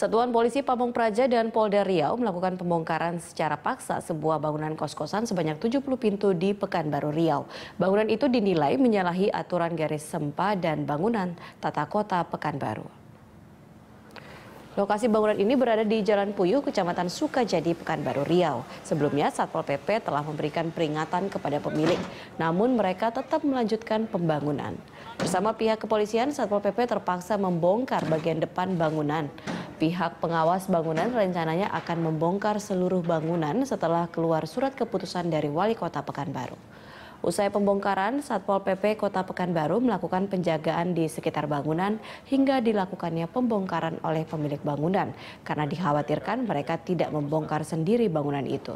Satuan Polisi Pamung Praja dan Polda Riau melakukan pembongkaran secara paksa sebuah bangunan kos-kosan sebanyak 70 pintu di Pekanbaru Riau. Bangunan itu dinilai menyalahi aturan garis sempa dan bangunan tata kota Pekanbaru. Lokasi bangunan ini berada di Jalan Puyuh, Kecamatan Sukajadi, Pekanbaru Riau. Sebelumnya, Satpol PP telah memberikan peringatan kepada pemilik, namun mereka tetap melanjutkan pembangunan. Bersama pihak kepolisian, Satpol PP terpaksa membongkar bagian depan bangunan. Pihak pengawas bangunan rencananya akan membongkar seluruh bangunan setelah keluar surat keputusan dari Wali Kota Pekanbaru. Usai pembongkaran, Satpol PP Kota Pekanbaru melakukan penjagaan di sekitar bangunan hingga dilakukannya pembongkaran oleh pemilik bangunan karena dikhawatirkan mereka tidak membongkar sendiri bangunan itu.